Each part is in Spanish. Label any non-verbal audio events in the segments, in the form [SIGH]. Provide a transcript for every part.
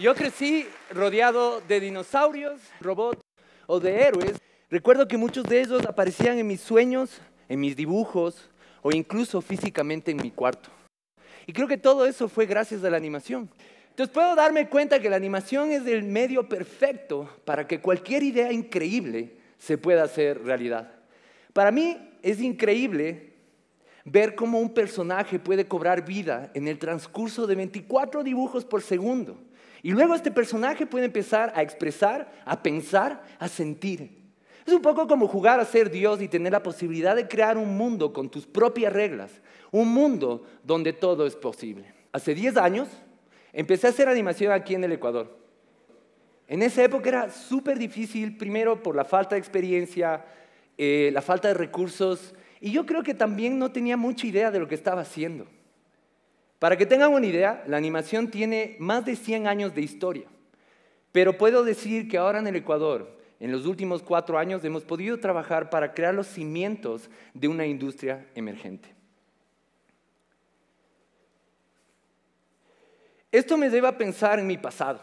Yo crecí rodeado de dinosaurios, robots o de héroes. Recuerdo que muchos de ellos aparecían en mis sueños, en mis dibujos o incluso físicamente en mi cuarto. Y creo que todo eso fue gracias a la animación. Entonces puedo darme cuenta que la animación es el medio perfecto para que cualquier idea increíble se pueda hacer realidad. Para mí es increíble ver cómo un personaje puede cobrar vida en el transcurso de 24 dibujos por segundo. Y luego este personaje puede empezar a expresar, a pensar, a sentir. Es un poco como jugar a ser Dios y tener la posibilidad de crear un mundo con tus propias reglas, un mundo donde todo es posible. Hace 10 años empecé a hacer animación aquí en el Ecuador. En esa época era súper difícil, primero por la falta de experiencia, eh, la falta de recursos, y yo creo que también no tenía mucha idea de lo que estaba haciendo. Para que tengan una idea, la animación tiene más de 100 años de historia, pero puedo decir que ahora en el Ecuador, en los últimos cuatro años, hemos podido trabajar para crear los cimientos de una industria emergente. Esto me lleva a pensar en mi pasado.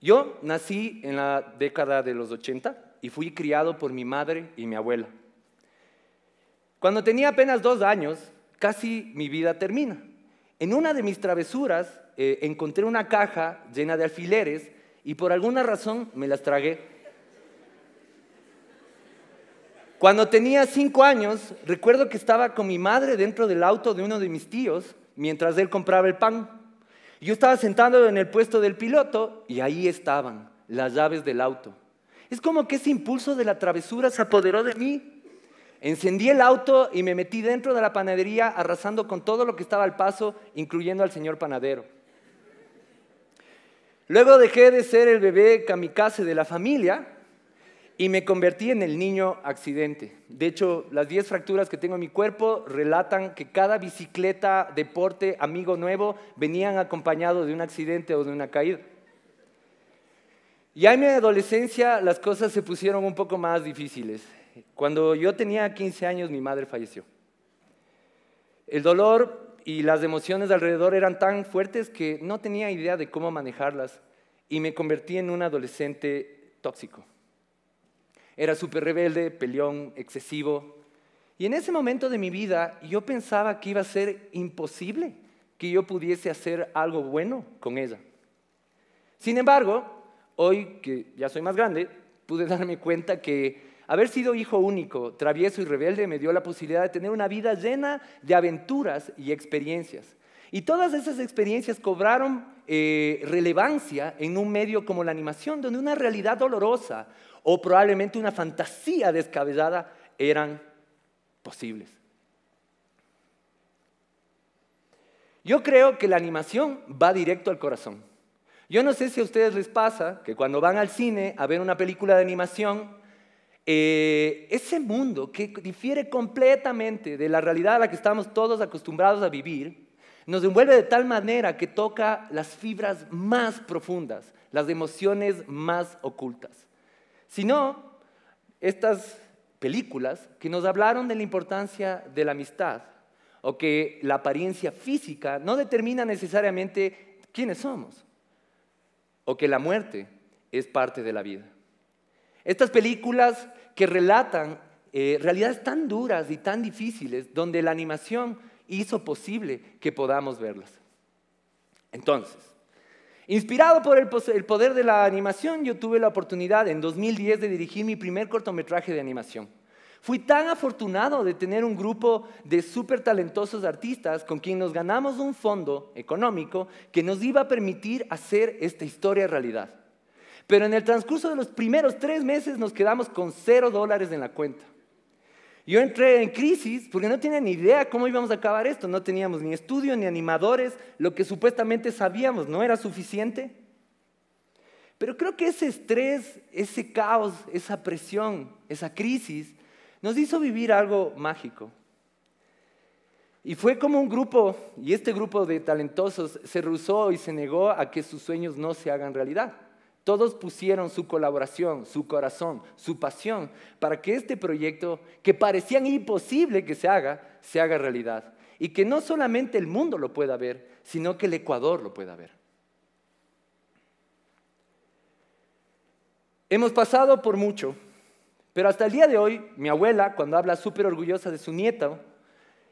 Yo nací en la década de los 80 y fui criado por mi madre y mi abuela. Cuando tenía apenas dos años, casi mi vida termina. En una de mis travesuras eh, encontré una caja llena de alfileres y por alguna razón me las tragué. Cuando tenía cinco años, recuerdo que estaba con mi madre dentro del auto de uno de mis tíos mientras él compraba el pan. Yo estaba sentado en el puesto del piloto y ahí estaban las llaves del auto. Es como que ese impulso de la travesura se apoderó de mí Encendí el auto y me metí dentro de la panadería arrasando con todo lo que estaba al paso, incluyendo al señor panadero. Luego dejé de ser el bebé kamikaze de la familia y me convertí en el niño accidente. De hecho, las 10 fracturas que tengo en mi cuerpo relatan que cada bicicleta, deporte, amigo nuevo venían acompañado de un accidente o de una caída. Ya en mi adolescencia las cosas se pusieron un poco más difíciles. Cuando yo tenía 15 años, mi madre falleció. El dolor y las emociones alrededor eran tan fuertes que no tenía idea de cómo manejarlas y me convertí en un adolescente tóxico. Era súper rebelde, peleón, excesivo. Y en ese momento de mi vida yo pensaba que iba a ser imposible que yo pudiese hacer algo bueno con ella. Sin embargo, hoy que ya soy más grande, pude darme cuenta que Haber sido hijo único, travieso y rebelde me dio la posibilidad de tener una vida llena de aventuras y experiencias. Y todas esas experiencias cobraron eh, relevancia en un medio como la animación, donde una realidad dolorosa o probablemente una fantasía descabellada eran posibles. Yo creo que la animación va directo al corazón. Yo no sé si a ustedes les pasa que cuando van al cine a ver una película de animación, eh, ese mundo que difiere completamente de la realidad a la que estamos todos acostumbrados a vivir, nos envuelve de tal manera que toca las fibras más profundas, las emociones más ocultas. Si no, estas películas que nos hablaron de la importancia de la amistad o que la apariencia física no determina necesariamente quiénes somos o que la muerte es parte de la vida. Estas películas que relatan eh, realidades tan duras y tan difíciles donde la animación hizo posible que podamos verlas. Entonces, inspirado por el, poder de la animación, yo tuve la oportunidad en 2010 de dirigir mi primer cortometraje de animación. Fui tan afortunado de tener un grupo de súper talentosos artistas con quien nos ganamos un fondo económico que nos iba a permitir hacer esta historia realidad. Pero en el transcurso de los primeros tres meses nos quedamos con cero dólares en la cuenta. Yo entré en crisis porque no tenía ni idea cómo íbamos a acabar esto. No teníamos ni estudio, ni animadores, lo que supuestamente sabíamos no era suficiente. Pero creo que ese estrés, ese caos, esa presión, esa crisis, nos hizo vivir algo mágico. Y fue como un grupo, y este grupo de talentosos se rehusó y se negó a que sus sueños no se hagan realidad. Todos pusieron su colaboración, su corazón, su pasión para que este proyecto, que parecía imposible que se haga, se haga realidad. Y que no solamente el mundo lo pueda ver, sino que el Ecuador lo pueda ver. Hemos pasado por mucho, pero hasta el día de hoy, mi abuela, cuando habla súper orgullosa de su nieto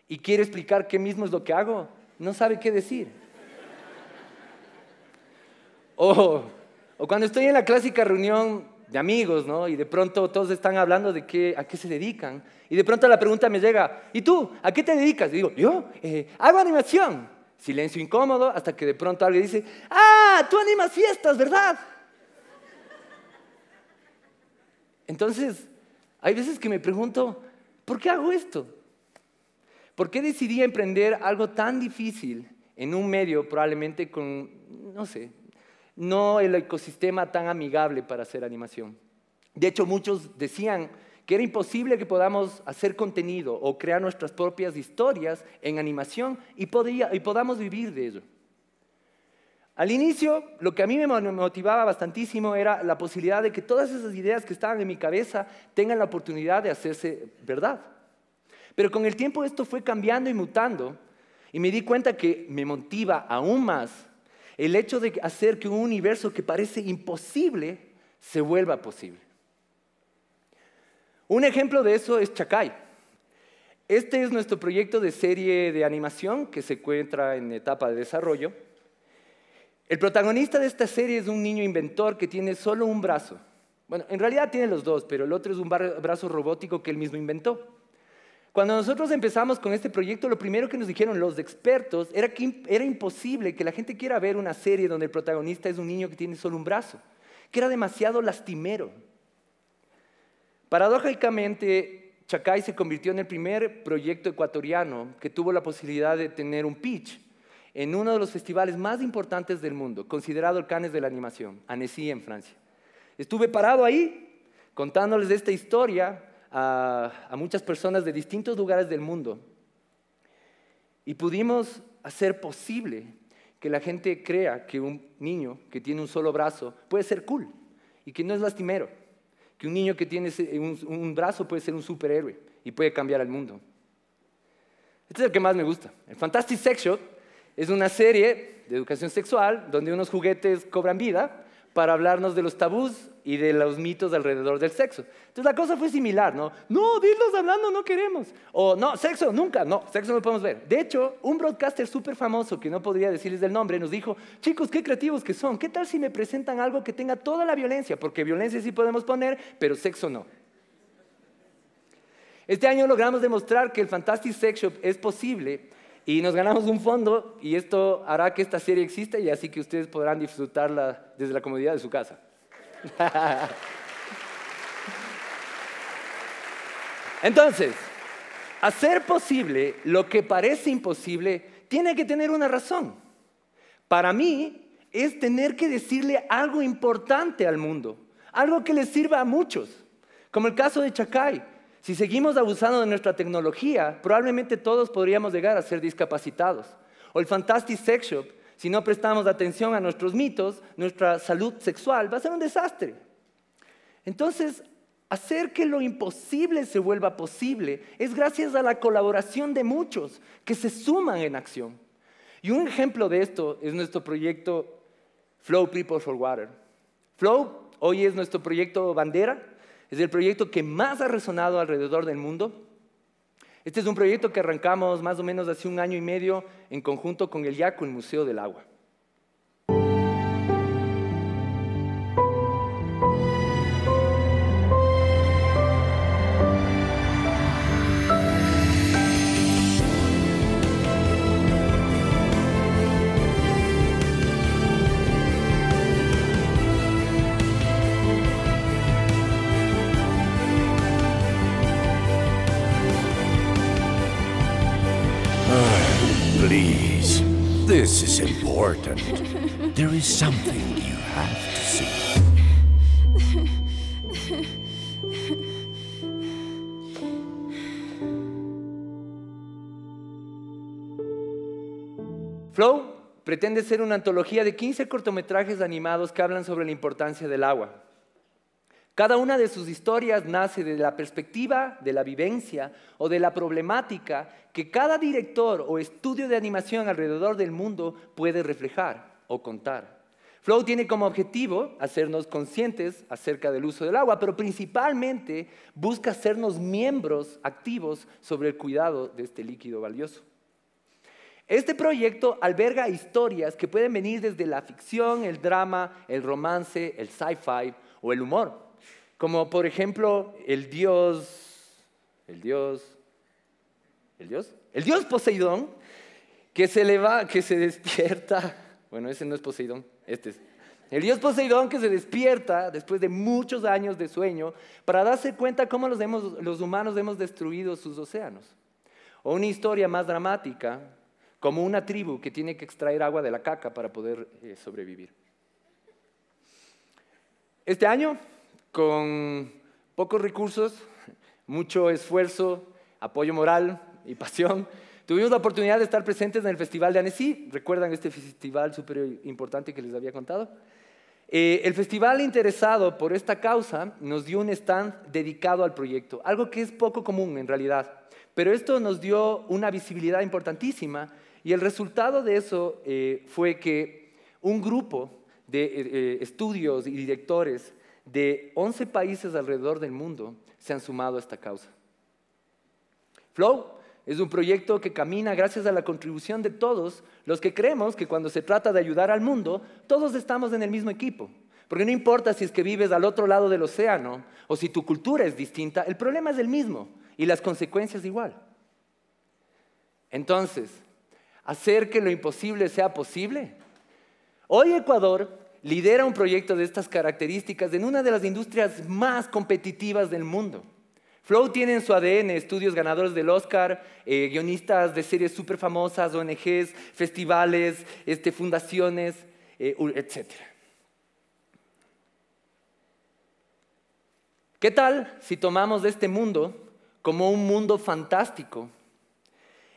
y quiere explicar qué mismo es lo que hago, no sabe qué decir. [LAUGHS] Oh, o cuando estoy en la clásica reunión de amigos, ¿no? Y de pronto todos están hablando de qué, a qué se dedican. Y de pronto la pregunta me llega, ¿y tú? ¿A qué te dedicas? Y digo, yo eh, hago animación. Silencio incómodo hasta que de pronto alguien dice, ah, tú animas fiestas, ¿verdad? Entonces, hay veces que me pregunto, ¿por qué hago esto? ¿Por qué decidí emprender algo tan difícil en un medio probablemente con, no sé, no el ecosistema tan amigable para hacer animación. De hecho, muchos decían que era imposible que podamos hacer contenido o crear nuestras propias historias en animación y, podamos vivir de ello. Al inicio, lo que a mí me motivaba bastantísimo era la posibilidad de que todas esas ideas que estaban en mi cabeza tengan la oportunidad de hacerse verdad. Pero con el tiempo esto fue cambiando y mutando y me di cuenta que me motiva aún más el hecho de hacer que un universo que parece imposible se vuelva posible. Un ejemplo de eso es Chakai. Este es nuestro proyecto de serie de animación que se encuentra en etapa de desarrollo. El protagonista de esta serie es un niño inventor que tiene solo un brazo. Bueno, en realidad tiene los dos, pero el otro es un brazo robótico que él mismo inventó. Cuando nosotros empezamos con este proyecto, lo primero que nos dijeron los expertos era que era imposible que la gente quiera ver una serie donde el protagonista es un niño que tiene solo un brazo, que era demasiado lastimero. Paradójicamente, Chacay se convirtió en el primer proyecto ecuatoriano que tuvo la posibilidad de tener un pitch en uno de los festivales más importantes del mundo, considerado el Cannes de la animación, Annecy en Francia. Estuve parado ahí contándoles de esta historia a, muchas personas de distintos lugares del mundo y pudimos hacer posible que la gente crea que un niño que tiene un solo brazo puede ser cool y que no es lastimero, que un niño que tiene un, brazo puede ser un superhéroe y puede cambiar al mundo. Este es el que más me gusta. El Fantastic Sex Shop es una serie de educación sexual donde unos juguetes cobran vida para hablarnos de los tabús y de los mitos alrededor del sexo. Entonces la cosa fue similar, ¿no? No, dilos hablando, no queremos. O no, sexo, nunca, no, sexo no lo podemos ver. De hecho, un broadcaster súper famoso, que no podría decirles el nombre, nos dijo, chicos, qué creativos que son, ¿qué tal si me presentan algo que tenga toda la violencia? Porque violencia sí podemos poner, pero sexo no. Este año logramos demostrar que el Fantastic Sex Shop es posible y nos ganamos un fondo y esto hará que esta serie exista y así que ustedes podrán disfrutarla desde la comodidad de su casa. [LAUGHS] Entonces, hacer posible lo que parece imposible tiene que tener una razón. Para mí es tener que decirle algo importante al mundo, algo que le sirva a muchos, como el caso de Chacay si seguimos abusando de nuestra tecnología, probablemente todos podríamos llegar a ser discapacitados. O el Fantastic Sex Shop, si no prestamos atención a nuestros mitos, nuestra salud sexual va a ser un desastre. Entonces, hacer que lo imposible se vuelva posible es gracias a la colaboración de muchos que se suman en acción. Y un ejemplo de esto es nuestro proyecto Flow People for Water. Flow hoy es nuestro proyecto bandera es el proyecto que más ha resonado alrededor del mundo. Este es un proyecto que arrancamos más o menos hace un año y medio en conjunto con el YACU, el Museo del Agua. This is important. There is something you have to see. Flow pretende ser una antología de 15 cortometrajes animados que hablan sobre la importancia del agua. Cada una de sus historias nace de la perspectiva, de la vivencia o de la problemática que cada director o estudio de animación alrededor del mundo puede reflejar o contar. Flow tiene como objetivo hacernos conscientes acerca del uso del agua, pero principalmente busca hacernos miembros activos sobre el cuidado de este líquido valioso. Este proyecto alberga historias que pueden venir desde la ficción, el drama, el romance, el sci-fi o el humor. Como por ejemplo el dios, el dios, el dios, el dios Poseidón, que se le va, que se despierta. [LAUGHS] Bueno, ese no es Poseidón, este es. El dios Poseidón que se despierta después de muchos años de sueño para darse cuenta cómo los, hemos, los humanos hemos destruido sus océanos. O una historia más dramática, como una tribu que tiene que extraer agua de la caca para poder eh, sobrevivir. Este año con pocos recursos, mucho esfuerzo, apoyo moral y pasión, tuvimos la oportunidad de estar presentes en el Festival de Annecy. ¿Recuerdan este festival súper importante que les había contado? Eh, el festival interesado por esta causa nos dio un stand dedicado al proyecto, algo que es poco común en realidad, pero esto nos dio una visibilidad importantísima y el resultado de eso eh, fue que un grupo de eh, estudios y directores de 11 países alrededor del mundo se han sumado a esta causa. Flow es un proyecto que camina gracias a la contribución de todos los que creemos que cuando se trata de ayudar al mundo, todos estamos en el mismo equipo. Porque no importa si es que vives al otro lado del océano o si tu cultura es distinta, el problema es el mismo y las consecuencias igual. Entonces, hacer que lo imposible sea posible. Hoy Ecuador lidera un proyecto de estas características en una de las industrias más competitivas del mundo. Flow tiene en su ADN estudios ganadores del Oscar, eh, guionistas de series súper famosas, ONGs, festivales, este, fundaciones, eh, etc. ¿Qué tal si tomamos este mundo como un mundo fantástico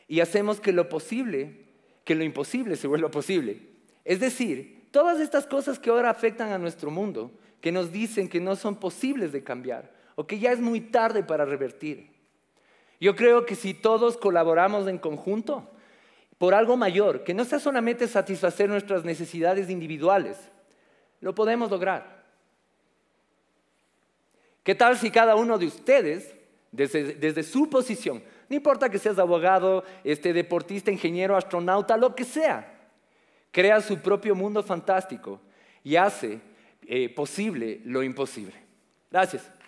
y hacemos que lo posible, que lo imposible se vuelva posible? Es decir, todas estas cosas que ahora afectan a nuestro mundo, que nos dicen que no son posibles de cambiar o que ya es muy tarde para revertir. Yo creo que si todos colaboramos en conjunto por algo mayor, que no sea solamente satisfacer nuestras necesidades individuales, lo podemos lograr. ¿Qué tal si cada uno de ustedes, desde, su posición, no importa que seas abogado, este, deportista, ingeniero, astronauta, lo que sea, crea su propio mundo fantástico y hace eh, posible lo imposible. Gracias.